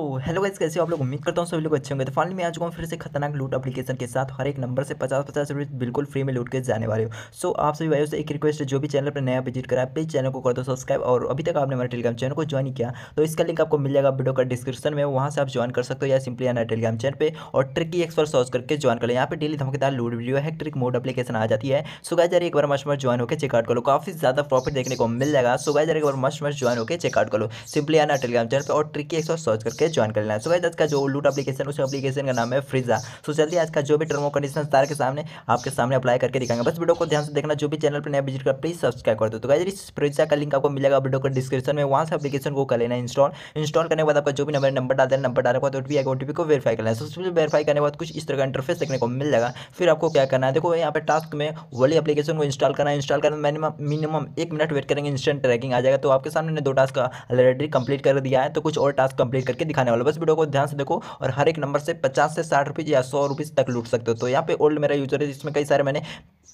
तो hello guys कैसे हो आप लोग उम्मीद करता हूँ सभी लोग अच्छे होंगे तो फाइनली मैं आ चुका हूँ फिर से खतरनाक लूट एप्लीकेशन के साथ हर एक नंबर से पचास पचास रुपये बिल्कुल फ्री में लूट के जाने वाले हो सो आप सभी भाइयों से एक रिक्वेस्ट है जो भी चैनल पर नया विजिट करा प्लीज चैनल को कर दो सब्सक्राइब और अभी तक आपने हमारे टेलीग्राम चैनल को ज्वाइन किया तो इसका लिंक आपको मिल जाएगा वीडियो का डिस्क्रिप्शन में वहाँ से आप ज्वाइन कर सकते हो या सिंपली आना टेलीग्राम चैनल पर और ट्रिक की सर्च करके ज्वाइन कर लें यहाँ पर डेली धमकेदार लूट वीडियो है ट्रिक मोड अपलीकेशन आ जाती है सो गाय जरिए एक बार मस्ट मस्ट ज्वाइन होकर चेकआउट करो काफी ज्यादा प्रॉफिट देखने को मिल जाएगा सो गाय जरिए एक बार मस्ट मस्ट ज्वाइन होकर चेकआउट करो सिंपली आना टेलीग्राम चैनल पर और ट्रिक की सर्च करके ज्वाइन कर लेना सो आज का जो लूट अपलीकेशन उस अपलीकेशन का नाम है फ्रीजा सो जल्दी आज का जो भी टर्म कंडीशन तार के सामने आपके सामने अप्लाई करके दिखाएंगे बस वीडियो को ध्यान से देखना जो भी चैनल पर नया विजिट कर प्लीज सब्सक्राइब कर दो तो गाइज इस फ्रीजा का लिंक आपको मिलेगा वीडियो को डिस्क्रिप्शन में वहाँ से अपलीकेशन को कर लेना इंस्टॉल इंस्टॉल करने के बाद आपका जो भी नंबर नंबर डाल हैं नंबर डालने के बाद ओटीपी आएगा ओटीपी को वेरीफाई करना है सो वेरीफाई करने के बाद कुछ इस तरह का इंटरफेस देखने को मिल जाएगा फिर आपको क्या करना है देखो यहाँ पे टास्क में वाली अपलीकेशन को इंस्टॉल करना है इंस्टॉल करना मिनिमम मिनिमम एक मिनट वेट करेंगे इंस्टेंट ट्रैकिंग आ जाएगा तो आपके सामने दो टास्क ऑलरेडी कंप्लीट कर दिया है तो कुछ और टास्क कंप्लीट करके दिखा दिखाने वाला बस वीडियो को ध्यान से देखो और हर एक नंबर से पचास से साठ रुपीज़ या सौ रुपीज़ तक लूट सकते हो तो यहाँ पे ओल्ड मेरा यूजर है जिसमें कई सारे मैंने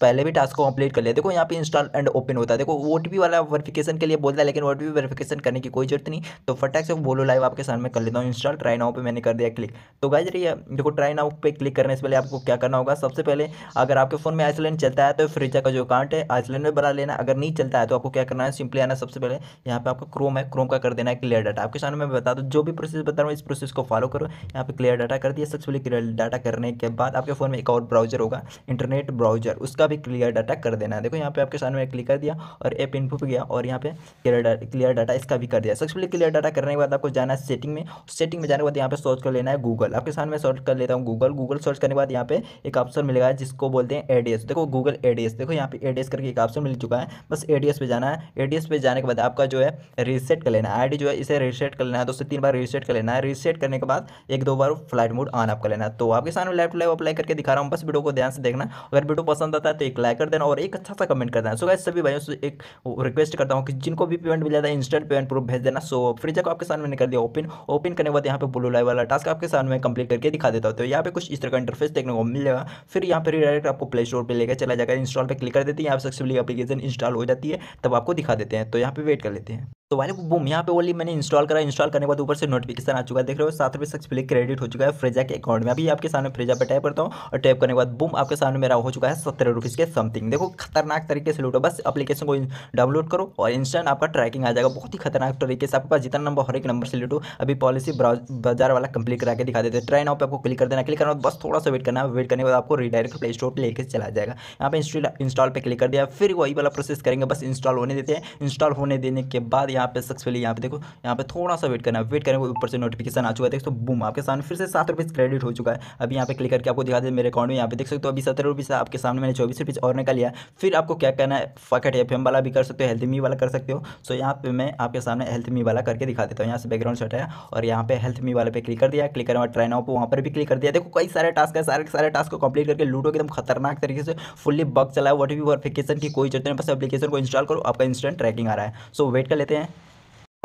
पहले भी टास्क को कंप्लीट कर लिया देखो यहाँ पे इंस्टॉल एंड ओपन होता है देखो ओ वाला वेरिफिकेशन के लिए बोलता है लेकिन ओ वेरिफिकेशन करने की कोई जरूरत नहीं तो फटाक से बोलो लाइव आपके सामने कर लेता हूँ इंस्टॉल ट्राई नाउ पे मैंने कर दिया क्लिक तो गाइज रही देखो ट्राई नाउ पे क्लिक करने से पहले आपको क्या करना होगा सबसे पहले अगर आपके फ़ोन में आइसलैंड चलता है तो फ्रीजा का जो अकाउंट है आइसलैंड में बना लेना अगर नहीं चलता है तो आपको क्या करना है सिंपली आना सबसे पहले यहाँ पे आपका क्रोम है क्रोम का कर देना है क्लियर डाटा आपके सामने मैं बता दूँ जो भी प्रोसेस बता रहा हूँ इस प्रोसेस को फॉलो करो यहाँ पे क्लियर डाटा कर दिया सबसे पहले क्लियर डाटा करने के बाद आपके फ़ोन में एक और ब्राउजर होगा इंटरनेट ब्राउजर उसका का भी क्लियर डाटा कर देना है देखो यहाँ पे आपके सामने मैंने क्लिक कर दिया और एप इनफो पे गया और यहाँ पे क्लियर डाटा क्लियर डाटा इसका भी कर दिया सक्सेसफुली क्लियर डाटा करने के बाद आपको जाना है सेटिंग में सेटिंग में जाने के बाद यहाँ पे सर्च कर लेना है गूगल आपके सामने मैं सर्च कर लेता हूँ गूगल गूगल सर्च करने के बाद यहाँ पे एक ऑप्शन मिलेगा जिसको बोलते हैं एडीएस देखो गूगल एडीएस देखो यहाँ पे एडीएस करके एक ऑप्शन मिल चुका है बस एडीएस पे जाना है एडीएस पे जाने के बाद आपका जो है रीसेट कर लेना है आईडी जो है इसे रीसेट कर लेना है दो से तीन बार रीसेट कर लेना है रीसेट करने के बाद एक दो बार फ्लाइट मोड ऑन आप कर लेना तो आपके सामने लाइव लाइव अप्लाई करके दिखा रहा हूँ बस वीडियो को ध्यान से देखना अगर वीडियो पसंद आता आता है तो एक लाइक कर देना और एक अच्छा सा कमेंट कर देना सो गाइस सभी भाइयों से एक रिक्वेस्ट करता हूँ कि जिनको भी पेमेंट मिल जाता है इंस्टेंट पेमेंट प्रूफ भेज देना सो फ्रीजा को आपके सामने मैंने कर दिया ओपन ओपन करने के बाद यहाँ पे ब्लू लाइव वाला टास्क आपके सामने मैं कंप्लीट करके दिखा देता हूँ तो यहाँ पे कुछ इस तरह का इंटरफेस देखने को मिलेगा फिर यहाँ पर डायरेक्ट आपको प्ले स्टोर पर लेकर चला जाएगा इंस्टॉल पर क्लिक कर देते हैं यहाँ पर सक्सेसफुली एप्लीकेशन इंस्टॉल हो जाती है तब आपको दिखा देते हैं तो यहाँ पर वेट कर लेते हैं तो वाले बुम यहाँ पे ओनली मैंने इंस्टॉल करा इंस्टॉल करने के बाद ऊपर से नोटिफिकेशन आ चुका है देख रहे हो सात रुपये सक्सेसफुल क्रेडिट हो चुका है फ्रेजा के अकाउंट में अभी आपके सामने फ्रेजा पे टाइप करता हूँ और टाइप करने के बाद बुम आपके सामने मेरा हो चुका है सत्रह रुपीज़ के समथिंग देखो खतरनाक तरीके से लूटो बस अपलीकेशन को डाउनलोड करो और इंस्टेंट आपका ट्रैकिंग आ जाएगा बहुत ही खतरनाक तरीके से आपके पास जितना नंबर हर एक नंबर से लूटो अभी पॉलिसी बाजार वाला कंप्लीट करा के दिखा देते हैं ट्राइन ऑफ आपको क्लिक कर देना क्लिक करना बस थोड़ा सा वेट करना वेट करने के बाद आपको रिडायरेक्ट प्ले स्टोर पर लेकर चला जाएगा यहाँ पर इंस्टॉल पर क्लिक कर दिया फिर वही वाला प्रोसेस करेंगे बस इंस्टॉल होने देते हैं इंस्टॉल होने देने के बाद यहाँ पे सक्सेसफुली यहाँ पे देखो यहाँ पे थोड़ा सा वेट करना है वेट करने के ऊपर से नोटिफिकेशन आ चुका है देखो तो बूम आपके सामने फिर से सात रुपये क्रेडिट हो चुका है अभी यहाँ पे क्लिक करके आपको दिखा दे मेरे अकाउंट में यहाँ पे देख सकते हो अभी सत्रह रुपये आपके सामने मैंने चौबीस रुपये और निकाल लिया फिर आपको क्या करना है फकट एफ वाला भी कर सकते हो हेल्थी मी वाला कर सकते हो सो यहाँ पे मैं आपके सामने हेल्थ मी वाला करके दिखा देता हूँ यहाँ से बैकग्राउंड सेट है और यहाँ पे हेल्थ मी वाले पे क्लिक कर दिया क्लिक करना ट्राइन पे वहाँ पर भी क्लिक कर दिया देखो कई सारे टास्क है सारे सारे टास्क को कंप्लीट करके लूटो एकदम खतरनाक तरीके से फुल्ली बग चला है भी वर्फिकेशन की कोई जरूरत नहीं बस एप्लीकेशन को इंस्टॉल करो आपका इंस्टेंट ट्रैकिंग आ रहा है सो वेट कर लेते हैं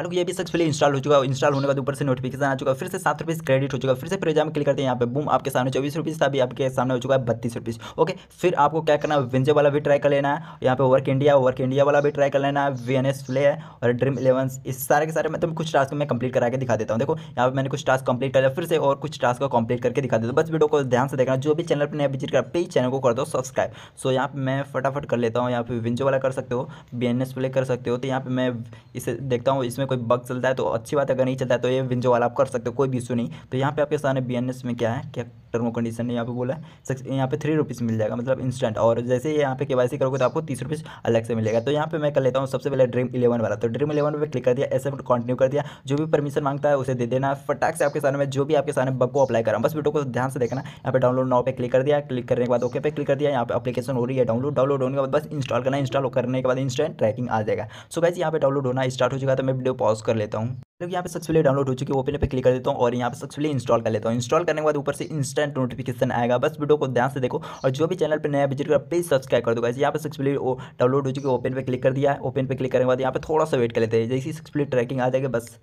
लोग ये भी सक्सेसफुली इंस्टॉल हो चुका है इंस्टॉल होने के बाद ऊपर से नोटिफिकेशन आ चुका है फिर से सात रुपीज़ क्रेडिट हो चुका है फिर से फिर में क्लिक करते हैं यहाँ पे बूम आपके सामने चौबीस रुपीज़ था अभी आपके सामने हो चुका है बत्तीस रुपीज़ ओके फिर आपको क्या करना है विंजे वाला भी ट्राई कर लेना है यहाँ पे वर्क इंडिया वर्क इंडिया वाला भी ट्राई कर लेना है वी एन एस प्ले है और ड्रीम इलेवन इस सारे के सारे मैं तुम कुछ टास्क मैं कंप्लीट करा के दिखा देता हूँ देखो यहाँ पर मैंने कुछ टास्क कंप्लीट कर लिया फिर से और कुछ टास्क को कंप्लीट करके दिखा देता हूँ बस वीडियो को ध्यान से देखना जो भी चैनल पर नया विजिट कर प्लीज चैनल को कर दो सब्सक्राइब सो यहाँ पर मैं फटाफट कर लेता हूँ यहाँ पे विंजो वाला कर सकते हो बी एन एस प्ले कर सकते हो तो यहाँ पर मैं इसे देखता हूँ इसमें कोई बग चलता है तो अच्छी बात है अगर नहीं चलता है तो ये विंजो वाला आप कर सकते हो कोई भी इशू नहीं तो यहाँ पे आपके सामने बी में क्या है क्या टर्म कंडीशन ने यहाँ पे बोला है यहाँ पे थ्री रुपीज़ मिल जाएगा मतलब इंस्टेंट और जैसे यहाँ पे के करोगे तो आपको तीस रुपीज़ अलग से मिलेगा तो यहाँ पे मैं कर लेता हूँ सबसे पहले ड्रीम इलेवन वाला तो ड्रीम इलेवन पर क्लिक कर दिया ऐसे कंटिन्यू कर दिया जो भी परमिशन मांगता है उसे दे देना फटाक से आपके सामने में जो भी आपके सामने बग को अप्लाई करा बस वीडियो को ध्यान से देखना यहाँ पे डाउनलोड नाव पे क्लिक कर दिया क्लिक करने के बाद ओके पे क्लिक कर दिया यहाँ पे अपलीकेशन हो रही है डाउनलोड डाउनलोड होने के बाद बस इंस्टॉल करना इंस्टॉल करने के बाद इंस्टेंट ट्रैकिंग आ जाएगा सो गाइज यहाँ पे डाउनलोड होना स्टार्ट हो चुका तो मैं वीडियो पॉज कर लेता हूँ जब यहाँ पे सक्सेसफुली डाउनलोड हो चुकी है ओपन पे क्लिक कर देता हूँ और यहाँ पे सक्सेसफुली इंस्टॉल कर लेता हूँ इंस्टॉल करने के बाद ऊपर से इंस्टेंट नोटिफिकेशन आएगा बस वीडियो को ध्यान से देखो और जो भी चैनल पर नया विजिट कर प्लीज सब्सक्राइब कर दो गाइस यहाँ पे सक्सेसफुली डाउनलोड हो चुकी है ओपन पे क्लिक कर दिया ओपन पे क्लिक करने के बाद यहाँ पर थोड़ा सा वेट कर लेते हैं जैसे सक्सेसफुली ट्रैकिंग आ जाएगा बस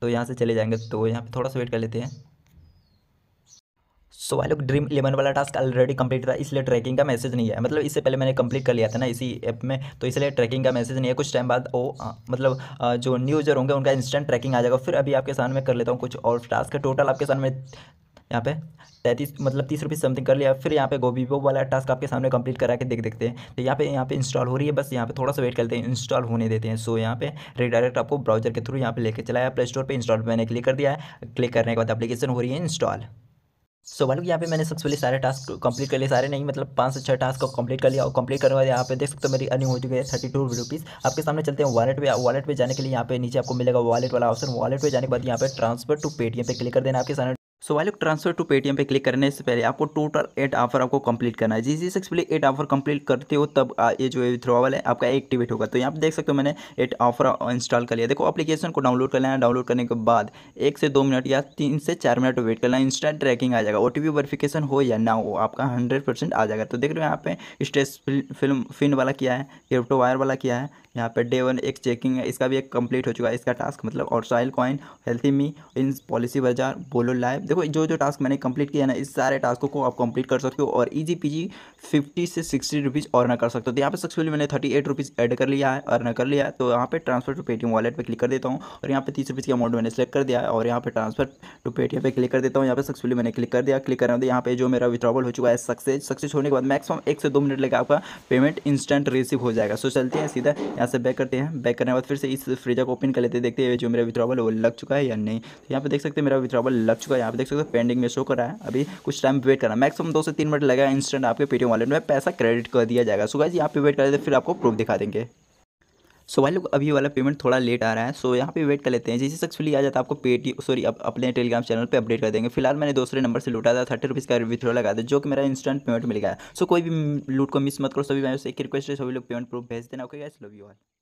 तो यहाँ से चले जाएंगे तो यहाँ पर थोड़ा सा वेट कर लेते हैं सो भाई ड्रीम इलेवन वाला टास्क ऑलरेडी कंप्लीट था इसलिए ट्रैकिंग का मैसेज नहीं है मतलब इससे पहले मैंने कंप्लीट कर लिया था ना इसी ऐप में तो इसलिए ट्रैकिंग का मैसेज नहीं है कुछ टाइम बाद वो मतलब जो न्यू यूजर होंगे उनका इंस्टेंट ट्रैकिंग आ जाएगा फिर अभी आपके सामने कर लेता हूँ कुछ और टास्क टोटल आपके सामने यहाँ पे तैंतीस मतलब तीस रुपीज़ समथिंग कर लिया फिर यहाँ पे वो वाला टास्क आपके सामने कंप्लीट करा के देख देखते हैं तो यहाँ पे यहाँ पे इंस्टॉल हो रही है बस यहाँ पे थोड़ा सा वेट करते हैं इंस्टॉल होने देते हैं सो यहाँ पे रिडायरेक्ट आपको ब्राउजर के थ्रू यहाँ पे लेके चलाया प्ले स्टोर पर इंस्टॉल मैंने क्लिक कर दिया है क्लिक करने के बाद अपलीकेशन हो रही है इंस्टॉल सो so, मतलब यहाँ पे मैंने सबसे पहले सारे टास्क कंप्लीट कर लिए सारे नहीं मतलब पांच से छह टास्क को कंप्लीट कर लिया और कंप्लीट करने वाले यहाँ पे देख सकते हो मेरी अर्निंग हो चुकी है थर्टी टू रुपीज़ आपके सामने चलते हैं वॉलेट पे वॉलेट पे जाने के लिए यहाँ पे नीचे आपको मिलेगा वॉलेट वाला ऑप्शन वॉलेट पे जाने के बाद यहाँ पे ट्रांसफर टू पेटीएम पे क्लिक कर देना आपके सामने सो so, वाले ट्रांसफर टू पेटीएम पे क्लिक करने से पहले आपको टोटल एट ऑफर आपको कंप्लीट करना है जिस जिस एक्सप्ले एट ऑफर कंप्लीट करते हो तब ये जो है है आपका एक्टिवेट होगा तो यहाँ पे देख सकते हो मैंने एट ऑफर इंस्टॉल कर लिया देखो एप्लीकेशन को डाउनलोड कर लेना है डाउनलोड करने के बाद एक से दो मिनट या तीन से चार मिनट वेट करना है इंस्टेंट ट्रैकिंग आ जाएगा ओ टी वेरिफिकेशन हो या ना हो आपका हंड्रेड आ जाएगा तो देख रहे हो यहाँ पे स्टेस फिल्म फिन वाला किया है क्रिप्टो वायर वाला किया है यहाँ पे डे वन एक चेकिंग है इसका भी एक कंप्लीट हो चुका है इसका टास्क मतलब और सॉइल कॉइन HealthifyMe in Policybazaar बोलो लाइव देखो जो जो टास्क मैंने कंप्लीट किया ना इस सारे टास्कों को आप कंप्लीट कर सकते हो और इजी पीजी फिफ्टी से 60 रुपीज़ और ना कर सकते हो तो यहाँ पे सक्सेसफुली मैंने थर्टी एट रुपीज़ एड कर लिया है और ना कर लिया है तो यहाँ पे ट्रांसफर टू पेटीएम वॉलेट पे क्लिक कर देता हूँ और यहाँ पे तीस रुपीज़ की अमाउंट मैंने सेलेक्ट कर दिया है और यहाँ पे ट्रांसफर टू पेटीएम पे क्लिक कर देता हूँ यहाँ पे सक्सेसफुली मैंने क्लिक कर दिया क्लिक करना तो यहाँ पे जो मेरा विथड्रॉवल हो चुका है सक्सेस सक्सेस होने के बाद मैक्सिमम एक से दो मिनट लगे आपका पेमेंट इंस्टेंट रिसीव हो जाएगा सो चलते हैं सीधा यहाँ से बैक करते हैं बैक करने के बाद फिर से इस फ्रीजा को ओपन कर लेते देखते हैं जो मेरा विथड्रॉवल वो लग चुका है या नहीं तो यहाँ पे देख सकते हैं मेरा विथड्रॉवल लग चुका है यहाँ पे देख सकते हो पेंडिंग में शो कर रहा है अभी कुछ टाइम वेट करना मैक्सिमम दो से तीन मिनट लगेगा इंस्टेंट आपके पेटीएम वाले में पैसा क्रेडिट कर दिया जाएगा सो गाइज यहाँ पे वेट कर लेते फिर आपको प्रूफ दिखा देंगे सो भाई लोग अभी वाला पेमेंट थोड़ा लेट आ रहा है सो यहाँ पे वेट कर लेते हैं जैसे सक्सेसफुली आ जाता है आपको पेटी सॉरी अप, अपने टेलीग्राम चैनल पे अपडेट कर देंगे फिलहाल मैंने दूसरे नंबर से लूटा था थर्टी रुपीज़ का विथ्रो लगा था जो कि मेरा इंस्टेंट पेमेंट मिल गया है सो कोई भी लूट को मिस मत करो सभी मैं एक रिक्वेस्ट है सभी लोग पेमेंट प्रूफ भेज देना okay guys love you all